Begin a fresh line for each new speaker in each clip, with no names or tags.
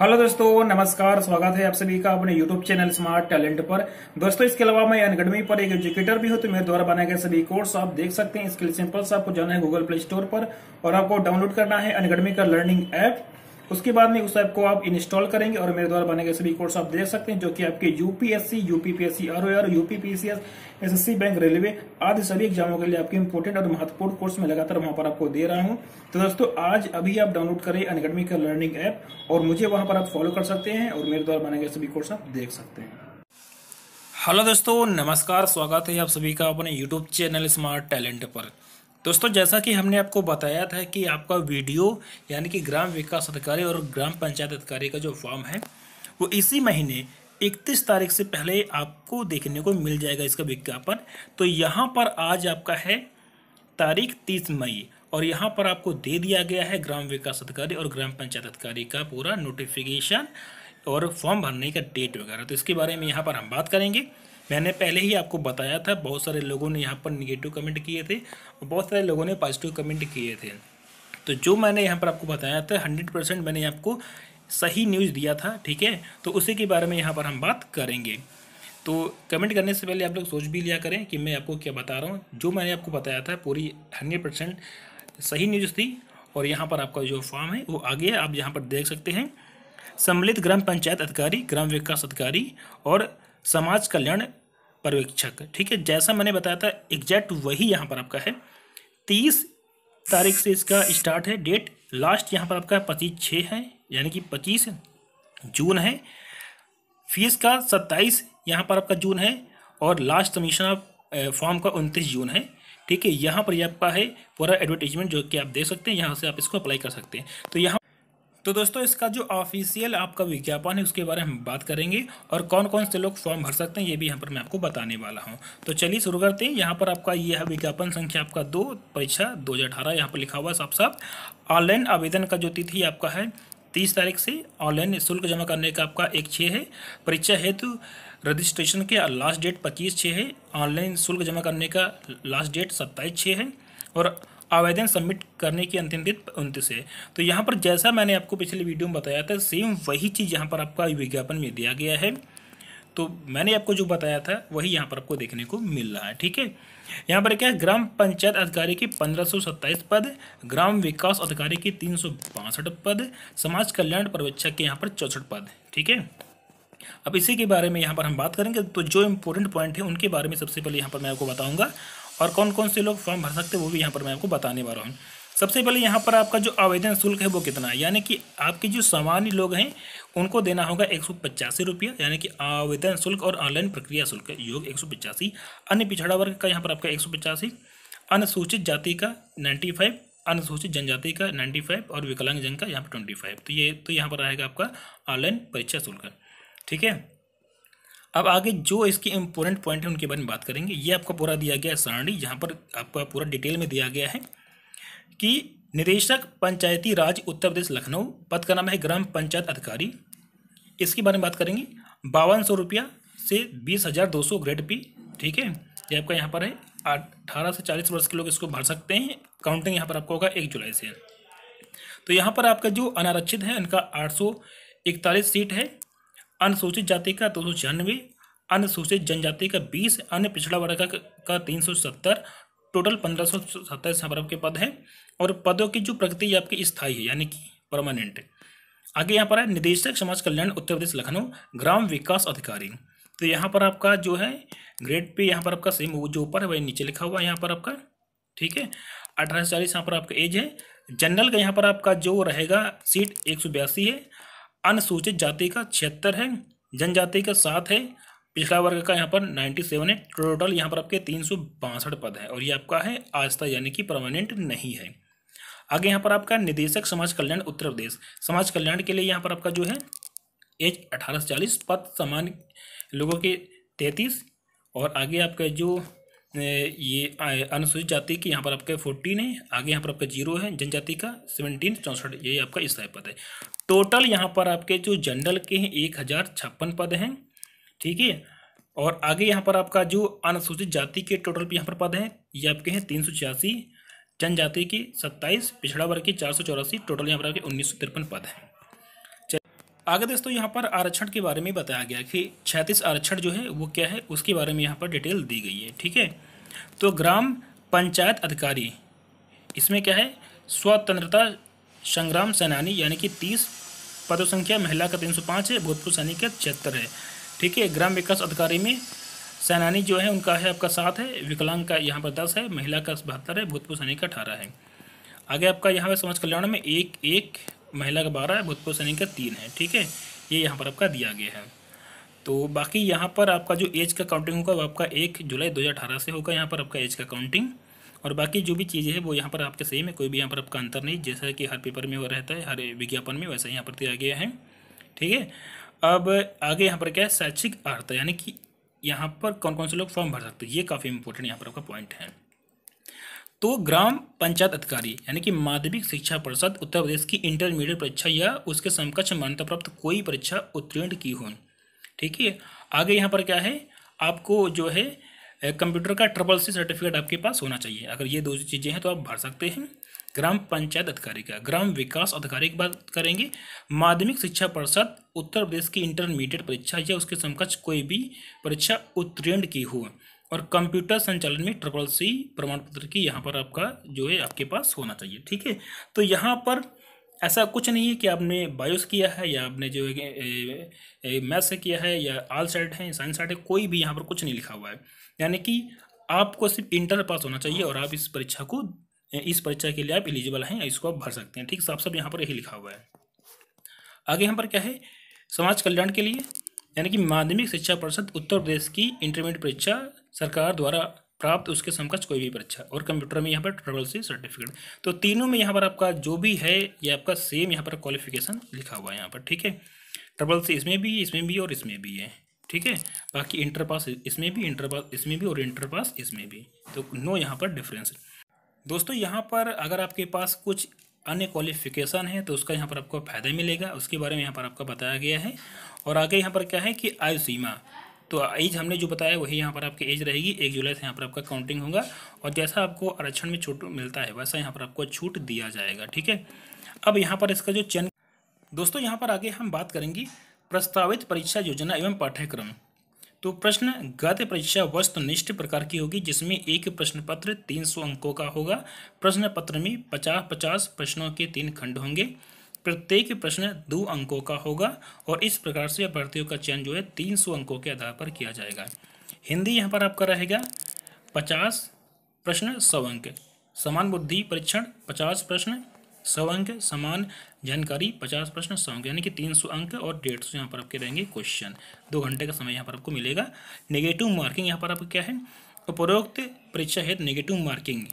hello दोस्तों नमस्कार स्वागत है आप सभी का अपने यूट्यूब चैनल स्मार्ट टैलेंट पर दोस्तों इसके अलावा मैं अनगडमी पर एक एजुकेटर भी हूं तो मेरे द्वारा बनाए गए सभी कोर्स आप देख सकते हैं इसके लिए सिंपल सा आपको जाना है गूगल प्ले स्टोर पर और आपको डाउनलोड करना है अनगडमी का लर्निंग एप उसके बाद में उस ऐप को आप इंस्टॉल करेंगे और मेरे द्वारा बने गए सभी कोर्स आप देख सकते हैं जो कि आपके UPSC UPPSC or UPPCS SSC bank railway आदि सभी एग्जामों के लिए आपके इम्पोर्टेंट और महत्वपूर्ण कोर्स में लगातार वहां पर आपको दे रहा हूं तो दोस्तों आज अभी आप डाउनलोड करें अनकेडमी का लर्निंग ऐप और मुझे वहां पर आप फॉलो कर सकते हैं और मेरे द्वारा बने गए सभी कोर्स आप देख सकते हैं हेलो दोस्तों नमस्कार स्वागत है आप सभी का अपने यूट्यूब चैनल स्मार्ट टैलेंट पर दोस्तों जैसा कि हमने आपको बताया था कि आपका वीडियो यानी कि ग्राम विकास अधिकारी और ग्राम पंचायत अधिकारी का जो फॉर्म है वो इसी महीने 31 तारीख से पहले आपको देखने को मिल जाएगा इसका विज्ञापन तो यहाँ पर आज आपका है तारीख 30 मई और यहाँ पर आपको दे दिया गया है ग्राम विकास अधिकारी और ग्राम पंचायत अधिकारी का पूरा नोटिफिकेशन और फॉर्म भरने का डेट वगैरह तो इसके बारे में यहाँ पर हम बात करेंगे मैंने पहले ही आपको बताया था बहुत सारे लोगों ने यहाँ पर निगेटिव कमेंट किए थे और बहुत सारे लोगों ने पॉजिटिव कमेंट किए थे तो जो मैंने यहाँ पर आपको बताया था हंड्रेड परसेंट मैंने आपको सही न्यूज़ दिया था ठीक है तो उसी के बारे में यहाँ पर हम बात करेंगे तो कमेंट करने से पहले आप लोग सोच भी लिया करें कि मैं आपको क्या बता रहा हूँ जो मैंने आपको बताया था पूरी हंड्रेड परसेंट सही न्यूज़ थी और यहाँ पर आपका जो फॉर्म है वो आगे है आप यहाँ पर देख सकते हैं सम्मिलित ग्राम पंचायत अधिकारी ग्राम विकास अधिकारी और समाज कल्याण पर्यवेक्षक ठीक है जैसा मैंने बताया था एग्जैक्ट वही यहाँ पर आपका है तीस तारीख से इसका स्टार्ट है डेट लास्ट यहाँ पर आपका पच्चीस छः है यानी कि पच्चीस जून है फीस का सत्ताईस यहाँ पर आपका जून है और लास्ट कमीशन फॉर्म का उनतीस जून है ठीक है यहाँ पर यह आपका है पूरा एडवर्टीजमेंट जो कि आप दे सकते हैं यहाँ से आप इसको अप्लाई कर सकते हैं तो यहाँ तो दोस्तों इसका जो ऑफिशियल आपका विज्ञापन है उसके बारे में हम बात करेंगे और कौन कौन से लोग फॉर्म भर सकते हैं ये भी यहाँ पर मैं आपको बताने वाला हूँ तो चलिए शुरू करते हैं यहाँ पर आपका यह है विज्ञापन संख्या आपका दो परीक्षा दो हज़ार अठारह यहाँ पर लिखा हुआ है साफ साफ ऑनलाइन आवेदन का जो तिथि आपका है तीस तारीख से ऑनलाइन शुल्क जमा करने का आपका एक छः है परीक्षा हेतु रजिस्ट्रेशन के लास्ट डेट पच्चीस छः है ऑनलाइन शुल्क जमा करने का लास्ट डेट सत्ताईस छः है और आवेदन सबमिट करने की अंतिम दिन उनतीस है तो यहाँ पर जैसा मैंने आपको पिछले वीडियो में बताया था सेम वही चीज़ यहाँ पर आपका विज्ञापन में दिया गया है तो मैंने आपको जो बताया था वही यहाँ पर आपको देखने को मिल रहा है ठीक है यहाँ पर क्या है ग्राम पंचायत अधिकारी की पंद्रह पद ग्राम विकास अधिकारी की तीन पद समाज कल्याण पर्यवेक्षक के यहाँ पर चौसठ पद ठीक है अब इसी के बारे में यहाँ पर हम बात करेंगे तो जो इम्पोर्टेंट पॉइंट है उनके बारे में सबसे पहले यहाँ पर मैं आपको बताऊंगा और कौन कौन से लोग फॉर्म भर सकते हैं वो भी यहाँ पर मैं आपको बताने वाला हूँ सबसे पहले यहाँ पर आपका जो आवेदन शुल्क है वो कितना है यानी कि आपके जो सामान्य लोग हैं उनको देना होगा एक सौ पचासी रुपया यानी कि आवेदन शुल्क और ऑनलाइन प्रक्रिया शुल्क योग एक सौ पचासी अन्य पिछड़ा वर्ग का यहाँ पर आपका एक सौ पचासी अनुसूचित जाति का नाइन्टी फाइव अनुसूचित जनजाति का नाइन्टी फाइव और विकलांग जन का यहाँ पर ट्वेंटी फाइव तो ये तो यहाँ पर रहेगा आपका ऑनलाइन परीक्षा शुल्क ठीक है अब आगे जो इसके इंपॉर्टेंट पॉइंट हैं उनके बारे में बात करेंगे ये आपका पूरा दिया गया है सारणी जहाँ पर आपका पूरा डिटेल में दिया गया है कि निदेशक पंचायती राज उत्तर प्रदेश लखनऊ पद का नाम है ग्राम पंचायत अधिकारी इसके बारे में बात करेंगे बावन सौ रुपया से बीस हज़ार दो सौ ग्रेड पी ठीक है ये आपका यहाँ पर है अठारह से चालीस वर्ष के लोग इसको भर सकते हैं काउंटिंग यहाँ पर आपका होगा एक जुलाई से तो यहाँ पर आपका जो अनारक्षित है उनका आठ सौ इकतालीस सीट है अनुसूचित जाति का दो सौ छियानवे अनुसूचित जनजाति का बीस अन्य पिछड़ा वर्ग का, तीन सौ सत्तर टोटल पंद्रह सौ सत्ताईस संवर्ग के पद हैं और पदों की जो प्रगति आपकी स्थायी है यानी कि परमानेंट आगे यहाँ पर है निदेशक समाज कल्याण उत्तर प्रदेश लखनऊ ग्राम विकास अधिकारी तो यहाँ पर आपका जो है ग्रेड पे यहाँ पर आपका सेम जो ऊपर है वही नीचे लिखा हुआ है यहाँ पर आपका ठीक है अठारह चालीस यहाँ पर आपका एज है जनरल का यहाँ पर आपका जो रहेगा सीट एक सौ बयासी है अनुसूचित जाति का छिहत्तर है जनजाति का सात है पिछड़ा वर्ग का यहाँ पर नाइन्टी सेवन है टोटल यहाँ पर आपके तीन सौ बासठ पद है और ये आपका है आस्था यानी कि परमानेंट नहीं है आगे यहाँ पर आपका निदेशक समाज कल्याण उत्तर प्रदेश समाज कल्याण के लिए यहाँ पर आपका जो है एज अठारह से चालीस पद समान लोगों के तैंतीस और आगे आपका जो ये अनुसूचित जाति की यहाँ पर आपका फोर्टीन है आगे यहाँ पर आपका जीरो है जनजाति का सेवनटीन चौंसठ ये आपका इस पद है टोटल यहाँ पर आपके जो जनरल के हैं एक हज़ार छप्पन पद हैं ठीक है और आगे यहाँ पर आपका जो अनुसूचित जाति के टोटल यहाँ पर पद हैं ये आपके हैं तीन सौ छियासी जनजाति की सत्ताईस पिछड़ा वर्ग की चार सौ चौरासी टोटल यहाँ पर आपके उन्नीस सौ तिरपन पद हैं आगे दोस्तों यहाँ पर आरक्षण के बारे में बताया गया कि छैतीस आरक्षण जो है वो क्या है उसके बारे में यहाँ पर डिटेल दी गई है ठीक है तो ग्राम पंचायत अधिकारी इसमें क्या है स्वतंत्रता संग्राम सेनानी यानी कि तीस पदों संख्या महिला का तीन सौ पाँच है भूतपुर सैनिक का छिहत्तर है ठीक है ग्राम विकास अधिकारी में सेनानी जो है उनका है आपका सात है विकलांग का यहाँ पर दस है महिला का बहत्तर है भूतपुर सैनिक का अठारह है आगे आपका यहाँ पर समाज कल्याण में एक एक महिला का बारह है भूतपूर्व सैनिक का तीन है ठीक है ये यहाँ पर आपका दिया गया है तो बाकी यहाँ पर आपका जो एज का काउंटिंग होगा वो आपका एक जुलाई 2018 से होगा यहाँ पर आपका एज का काउंटिंग और बाकी जो भी चीज़ें हैं वो यहाँ पर आपके सही में कोई भी यहाँ पर आपका अंतर नहीं जैसा कि हर पेपर में वो रहता है हर विज्ञापन में वैसा यहाँ पर दिया गया है ठीक है अब आगे यहाँ पर क्या है शैक्षिक अर्थ यानी कि यहाँ पर कौन कौन से लोग फॉर्म भर सकते हैं ये काफ़ी इंपॉर्टेंट यहाँ पर आपका पॉइंट है तो ग्राम पंचायत अधिकारी यानी कि माध्यमिक शिक्षा परिषद उत्तर प्रदेश की इंटरमीडिएट परीक्षा या उसके समकक्ष मान्यता प्राप्त कोई परीक्षा उत्तीर्ण की हो ठीक है आगे यहाँ पर क्या है आपको जो है कंप्यूटर का ट्रबल सी सर्टिफिकेट आपके पास होना चाहिए अगर ये दो चीज़ें हैं तो आप भर सकते हैं ग्राम पंचायत अधिकारी का ग्राम विकास अधिकारी की बात करेंगे माध्यमिक शिक्षा परिषद उत्तर प्रदेश की इंटरमीडिएट परीक्षा या उसके समकक्ष कोई भी परीक्षा उत्तीर्ण की हो और कंप्यूटर संचालन में ट्रिपल सी प्रमाण पत्र की यहाँ पर आपका जो है आपके पास होना चाहिए ठीक है तो यहाँ पर ऐसा कुछ नहीं है कि आपने बायोस किया है या आपने जो है मैथ्स से किया है या आल साइड है साइंस साइड है कोई भी यहाँ पर कुछ नहीं लिखा हुआ है यानी कि आपको सिर्फ इंटर पास होना चाहिए और आप इस परीक्षा को इस परीक्षा के लिए आप एलिजिबल हैं इसको आप भर सकते हैं ठीक साफ साफ यहाँ पर यही लिखा हुआ है आगे यहाँ पर क्या है समाज कल्याण के लिए यानी कि माध्यमिक शिक्षा परिषद उत्तर प्रदेश की इंटरमीडिएट परीक्षा सरकार द्वारा प्राप्त उसके समकक्ष कोई भी परीक्षा और कंप्यूटर में यहाँ पर ट्रेवल सी सर्टिफिकेट तो तीनों में यहाँ पर आपका जो भी है ये आपका सेम यहाँ पर क्वालिफिकेशन लिखा हुआ है यहाँ पर ठीक है ट्रेवल सी इसमें भी इसमें भी और इसमें भी है ठीक है बाकी इंटर पास इसमें भी इंटर पास इसमें भी और इंटर पास इसमें भी तो नो यहाँ पर डिफरेंस दोस्तों यहाँ पर अगर आपके पास कुछ अन्य क्वालिफिकेशन है तो उसका यहाँ पर आपको फ़ायदा मिलेगा उसके बारे में यहाँ पर आपका बताया गया है और आगे यहाँ पर क्या है कि आयु सीमा तो एज हमने जो बताया वही यहाँ पर आपकी एज रहेगी एक जुलाई से यहाँ पर आपका काउंटिंग होगा और जैसा आपको आरक्षण में छूट मिलता है वैसा यहाँ पर आपको छूट दिया जाएगा ठीक है अब यहाँ पर इसका जो चयन दोस्तों यहाँ पर आगे हम बात करेंगे प्रस्तावित परीक्षा योजना एवं पाठ्यक्रम तो प्रश्न गत परीक्षा वस्तुनिष्ठ प्रकार की होगी जिसमें एक प्रश्न पत्र तीन सौ अंकों का होगा प्रश्न पत्र में पचास पचास प्रश्नों के तीन खंड होंगे प्रत्येक प्रश्न दो अंकों का होगा और इस प्रकार से अभ्यर्थियों का चयन जो है तीन सौ अंकों के आधार पर किया जाएगा हिंदी यहाँ पर आपका रहेगा पचास प्रश्न सौ अंक समान बुद्धि परीक्षण पचास प्रश्न सौ अंक समान जानकारी पचास प्रश्न सौ अंक यानी कि तीन सौ अंक और डेढ़ सौ यहाँ पर आपके रहेंगे क्वेश्चन दो घंटे का समय यहाँ पर आपको मिलेगा नेगेटिव मार्किंग यहाँ पर आपको क्या है उपरोक्त परीक्षा हेतु नेगेटिव मार्किंग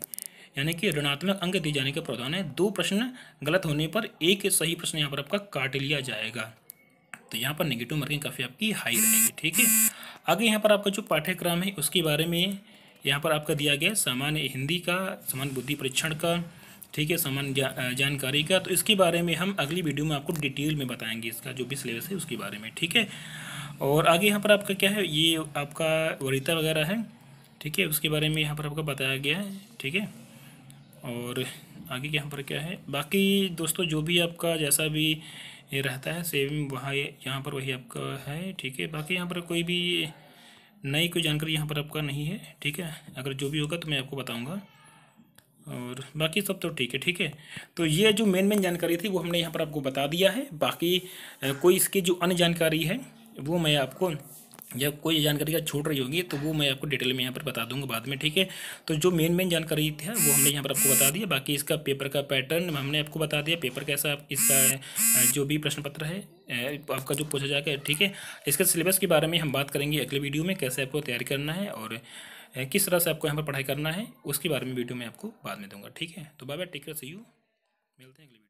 यानी कि ऋणात्मक अंक दिए जाने का प्रावधान है दो प्रश्न गलत होने पर एक सही प्रश्न यहाँ पर आपका काट लिया जाएगा तो यहाँ पर निगेटिव मार्किंग काफ़ी आपकी हाई रहेगी ठीक है आगे यहाँ पर आपका जो पाठ्यक्रम है उसके बारे में यहाँ पर आपका दिया गया सामान्य हिंदी का सामान्य बुद्धि परीक्षण का ठीक है सामान्य जा, जानकारी का तो इसके बारे में हम अगली वीडियो में आपको डिटेल में बताएंगे इसका जो भी सिलेबस है उसके बारे में ठीक है और आगे यहाँ पर आपका क्या है ये आपका वरीता वगैरह है ठीक है उसके बारे में यहाँ पर आपका बताया गया है ठीक है और आगे यहाँ पर क्या है बाकी दोस्तों जो भी आपका जैसा भी ये रहता है सेविंग वहाँ यहाँ पर वही आपका है ठीक है बाकी यहाँ पर कोई भी नई कोई जानकारी यहाँ पर आपका नहीं है ठीक है अगर जो भी होगा तो मैं आपको बताऊँगा और बाकी सब तो ठीक है ठीक है तो ये जो मेन मेन जानकारी थी वो हमने यहाँ पर आपको बता दिया है बाकी कोई इसकी जो अन्य जानकारी है वो मैं आपको या कोई जानकारी का छूट रही होगी तो वो मैं आपको डिटेल में यहाँ पर बता दूंगा बाद में ठीक है तो जो मेन मेन जानकारी थी वो हमने यहाँ पर आपको बता दिया बाकी इसका पेपर का पैटर्न हमने आपको बता दिया पेपर कैसा इसका जो भी प्रश्न पत्र है आपका जो पूछा जाएगा ठीक है इसके सिलेबस के बारे में हम बात करेंगे अगले वीडियो में कैसे आपको तैयारी करना है और किस तरह से आपको यहाँ पर पढ़ाई करना है उसके बारे में वीडियो में आपको बाद में दूंगा ठीक है तो बाबा टेक केयर सी यू मिलते हैं अगले वीडियो